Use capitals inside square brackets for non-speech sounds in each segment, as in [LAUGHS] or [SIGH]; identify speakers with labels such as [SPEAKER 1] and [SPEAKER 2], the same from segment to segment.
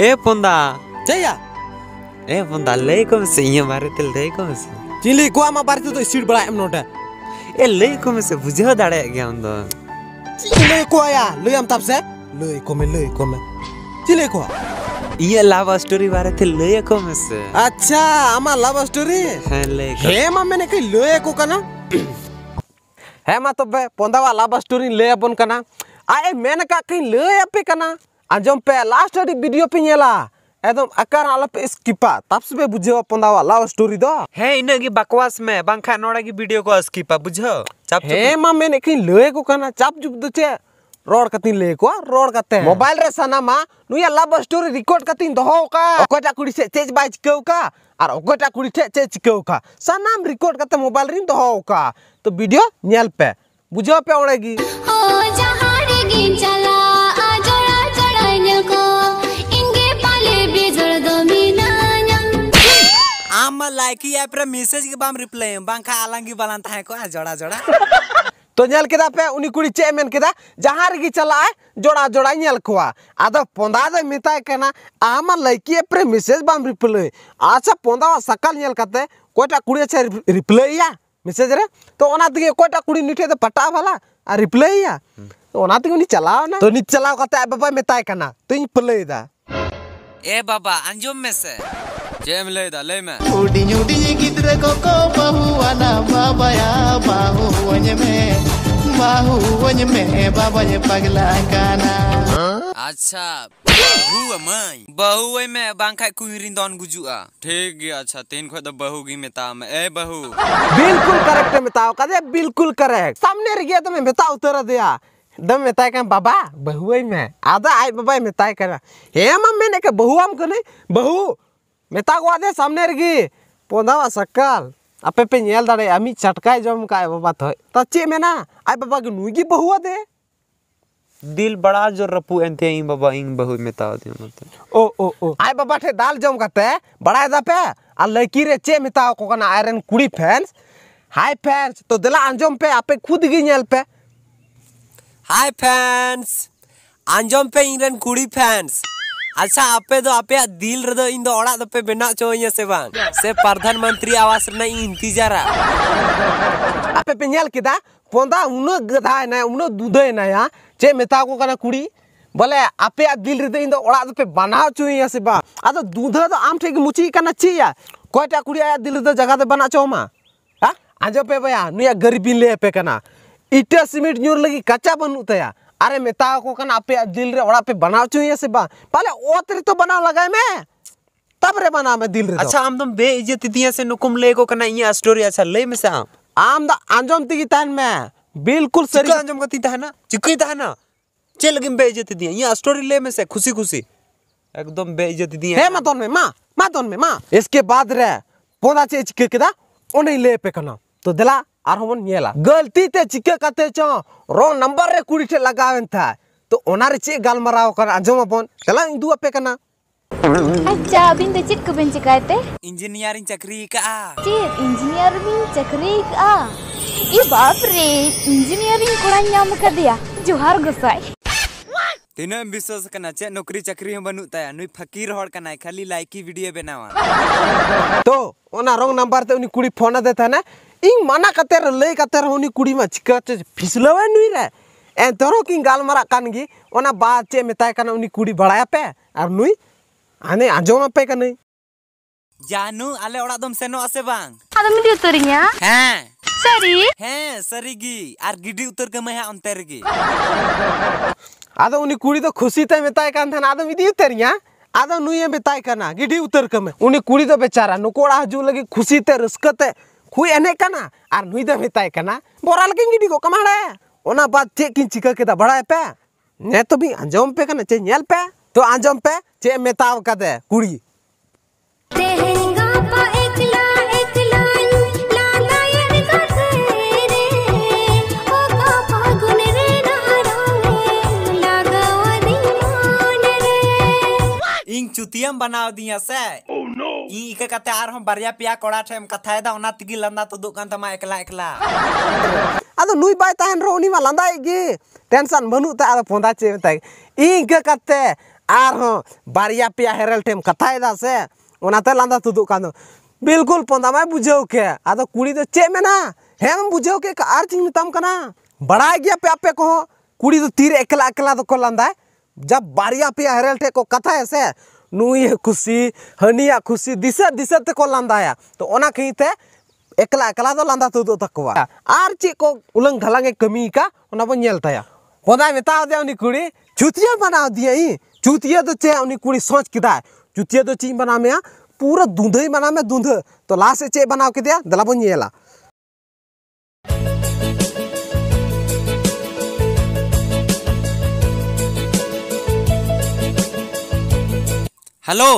[SPEAKER 1] ए पुंदा जया ए पुंदा ले कम से ये मारे तिल ले कम से चिली कोआ मा बारे तो सीट बड़ा एम नोटा ए ले कम से बुझे दाड़े गया हम दो चिली कोया ले हम तब से ले कम ले कम चिली को ये लव स्टोरी बारे थे ले कम से अच्छा आमा लव स्टोरी है ले हे मा मैंने कही ले को कना है मा बे पोंदावा लव स्टोरी ले अपन कना आए मैंने का कहीं ले अपे कना आजम पे लास्ट आदि वीडियो पे नेला एकदम अकर आलप स्किपा तब से बुझे पंदा लव स्टोरी दो हे इनगे बकवास में बांखा नोड़ा की वीडियो को स्किपा बुझो चाप हे मा मैंने कि लए को करना चाप जुब दो छे रोड़ कतिन ले को रोड़ कते मोबाइल रे सना मा नुया लव स्टोरी रिकॉर्ड कतिन दो का ओकटा कुड़ी से चेज बाइज कौका आर ओकटा कुड़ी से चेज कौका सनाम रिकॉर्ड कते मोबाइल रे दो का तो वीडियो नेल पे बुझो पे ओड़ेगी मा लाइक ऐप रे मेसेज के बाम रिप्लाई बांखा आलांगी बालान थाए को जड़ा जड़ा [LAUGHS] तो नेल केदा पे उनी कुड़ी चे मेन केदा जहां रे की चला है जोड़ा जोड़ा नेल कोआ तो पोंदा दे मिता केना आमा लाइक ऐप रे मैसेज बाम रिप्लाई अच्छा पोंदा सकल नेल कते कोटा कुड़ी चे अच्छा रिप्लाई या मैसेज रे तो ओना दिगे तो कोटा कुड़ी निठे तो पटा वाला आ रिप्लाई या तो ओना दिगे तो नी चलाओ ना तो नी चलाओ कते बाबा मिता केना तुई इन प्ले दा ए बाबा अंजुम में से जेम ले ले दा मैं को को ಅಲ್ಲೇ ಮೇ बाबा या बाहू ಬಹುವನ में बाहू ಒನ್ಯಮೆ में बाबा ये पगला काना अच्छा बहू अमय बहू ओय में बांखा कुइरिन दन गुजुआ ठीक गया अच्छा तीन खो द बहु गी में ए बहू बिल्कुल करेक्ट में का दे बिल्कुल करेक्ट सामने रे गया तो में बताओ उतर दिया दम में ताई का बाबा बहु ओय में आदा आई बाबा में ताई करा हे मम्मी ने के बहु हम कने बहु मेता को आदे सामने रगी पोंदावा सकल आपे पे नेल दाड़े अमी चटकाय जम का बाबा थय त चे मेना आय बाबा के नुगी बहुआ दे दिल बड़ा जोर रपु एंथे इन बाबा इन बहु मेता दे मतलब ओ ओ ओ आय बाबा ठे दाल जम काते बड़ा दा पे आ लड़की रे चे मेता को कना आयरन कुड़ी फैंस हाय फैंस तो दिला अंजम पे आपे खुद गी नेल पे हाय फैंस अंजम पे इनरन कुड़ी फैंस अच्छा आपे तो आपे दिल रे इन दो ओड़ा दो तो पे बना चोइए से बांग से प्रधानमंत्री आवास रे इन आपे पे नेल किदा पोंदा उन गधा ना उनो दुधे ना या चे मेता को कना कुड़ी बोले आपे दिल रे इन दो ओड़ा दपे तो पे बना चोइए से बा आ तो दुधे तो आम ठीक मुची कना छी या कोटा कुड़ी आ दिल रे जगह दे तो बना चो मा हां आजो पे बया नुया गरीबी ले पे कना इटा सीमेंट न्यूर लगी कच्चा बनू तया अरे मेता को कन आपे दिल रे वड़ा पे बनाव ये से बा पहले ओतरी तो बना लगाए मैं तब रे बना मैं दिल रे तो। अच्छा हम तुम तो बे इज्जत दिया से नुकुम ले को कन ये स्टोरी अच्छा ले में से आम आम द अंजम ती तान मैं बिल्कुल सही अंजम गति था ना चिकई था ना चल गिम बे इज्जत दिया ये स्टोरी ले में से खुशी खुशी एकदम बे इज्जत दिया हे मा दोन में मां मां दोन में मां इसके बाद रे पोदा चेज के केदा ओने ले पे कना तो दिला गलती ते चिके काते चो रो नंबर रे कुड़ी ठे लगावन था तो ओना रे चे गालमराव कर आजो अपन चला इंदु अपे कना अच्छा अबिन तो चिक बिन चिकायते इंजीनियरिंग चक्री का इंजीनियर बिन चक्री का ये बाप रे इंजीनियरिंग कोरा न्याम कर दिया जोहार गोसाई तिना विश्वास करना चे नौकरी चक्री हम बनु है नुई फकीर होड़ कनाय खाली लाइक की वीडियो बनावा [LAUGHS] तो ओना रॉन्ग नंबर ते उनी कुड़ी फोन देता ना इन माना कतर लय कतर कुड़ी चिका चे फिसलवे नुई रे ए दरो की गाल बात चे मेताय काना उनी कुड़ी पे और नुई आने आजोम जानू आले ओड़ा दम सेनो बांग सरी सरी गी उतर खुशी गिडी उतर के बेचारा नुक हजू खुशी ते खुई एने कना आर नुई दे मेताय कना बोरा लकिन गिडी को कमाड़ा बात चे किन चिका केदा बड़ा पे ने भी अंजम पे कना पे तो अंजम पे चे मेताव कुड़ी चुतियम बना दिए से oh, इके कते आर हम बरिया पिया कोड़ा ठेम कथाय दा ओना तिगी लंदा तो दुकान तमा एकला एकला आदो लुई बाय तहन रो उनी मा लंदा इगे टेंशन बनु त आ फोंदा छे त इके कते आर हम बरिया पिया हेरल टेम कथाय दा से ओना ते लंदा तो दुकान बिल्कुल फोंदा मा बुझौ के आदो कुड़ी तो चे में मेना हम बुझौ के आर चीज में तम कना बड़ा गया पे आपे को कुड़ी तो तीर एकला एकला तो को लंदा जब बारिया पिया हेरल ठे को कथा है से नुई खुशी हनिया खुशी दिशा दिशा तक लांदाया तो ओना कहीते एकला एकला तो लांदा तुदो तो तकवा आर चे को उलंग ढलांगे कमी का ओना बन नेलताया पोदा मेता दे उनी कुड़ी चुतिया बनाव दिया ही चुतिया तो चे उनी कुड़ी सोच किदा चुतिया तो ची बना में पूरा दूंधई बना में दूंध तो लास्ट चे बनाव के दिया दला बन नेला हेलो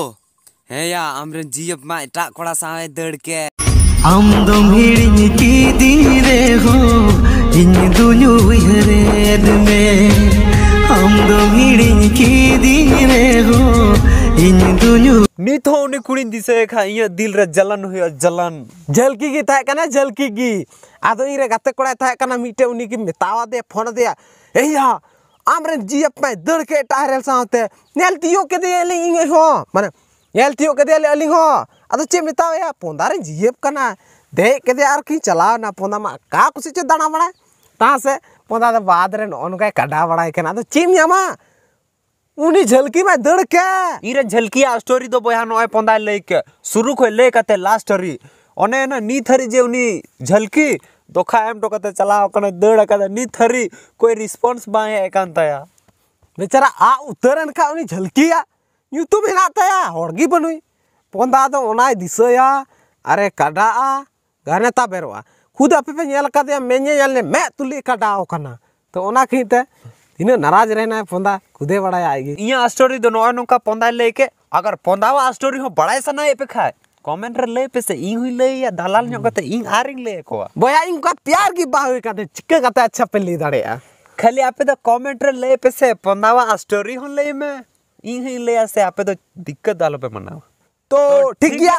[SPEAKER 1] हे या हमरे जीव मा एटा कोड़ा सावे दड़ के आम दो तो भीड़ की दी रे हो इन दुनु हरेद में आम दो तो भीड़ की दी रे हो इन दुनु नित हो कुड़ी दिसे खा हाँ, इ दिल रे जलन हुई जलन जलकी की था कना जलकी की आदो इन रे गाते कोड़ा था कना मीटे उन्हीं की मितावा दे फोन दिया ए आमरे जीप में दर के टायरल सांते नेलतियो के दे अलिंग इंगे हो माने नेलतियो के दे अलिंग हो अद चे मिताव या पोंदारे जीप कना दे के दे आर की चलाव ना पोंदा मा का कुसी चे दाना बणा ता से पोंदा बाद रे नोन के कडा बणा के ना तो चिम यामा उनी झलकी में दर के इरे झलकी आ स्टोरी तो बया नोय पोंदा लेके शुरू को लेके ते लास्ट स्टोरी अने ना नी थरी जे उनी झलकी दोखा एम टोकते चलावे दड़ा नी थरी कोई रिस्पन्स बाए बेचारा आ उतर उनी झलकिया तो युतुम हेतया हड़गी बनुई फोन दादाय काडा गानता बेरो खुद आप मेजे मे तुली काडाकना तो खीते तीन नाराज रहना है पंदा खुदे बड़ा इन स्टोरी नौ नौका पंदा लैके अगर पंदा स्टोरी बड़ा सनाये पे खाए कमेंट रेपे इन हूँ लैया दलाल इन आरिंग लैया बया इन प्यार की बाहुए चिका अच्छा पे ली दा खाली आपे तो कमेंट रेपे से पंदावा स्टोरी हूँ लै में इन हूँ लैया से आपे तो दिक्कत आलोपे मना तो ठीक है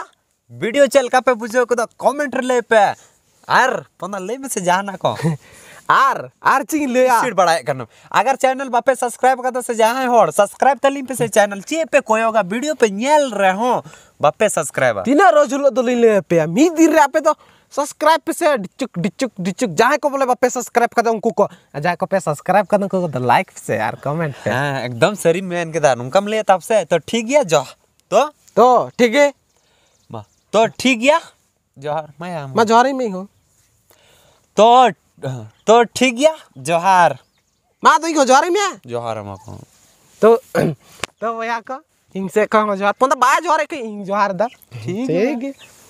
[SPEAKER 1] वीडियो चलका पे बुझे कमेंट रेपे और पंदा लैमे से जहाँ को आर आर चिंग ले आर स्पीड बढ़ाए करना अगर चैनल बापे सब्सक्राइब कर दो से जहाँ है और सब्सक्राइब तलीम तो पे से चैनल चीज पे कोई होगा वीडियो पे नियल रहे हो बापे सब्सक्राइब तीना रोज लो तो ले पे मी दिन रहे पे तो सब्सक्राइब पे से डिचुक डिचुक डिचुक जहाँ को बोले बापे सब्सक्राइब करते दो उनको जहाँ को पे सब्सक्राइब तो लाइक से यार कमेंट पे हाँ एकदम सही मैं इनके ठीक है जो तो? तो ठीक है तो ठीक है जोहर मैं मैं जोहर ही में हूँ तो तो ठीक गया जोहार मा तो इको जोहार में जोहार हम को तो तो भैया को इंग से को जोहार पंदा बाय जोहार के इन जोहार दा ठीक है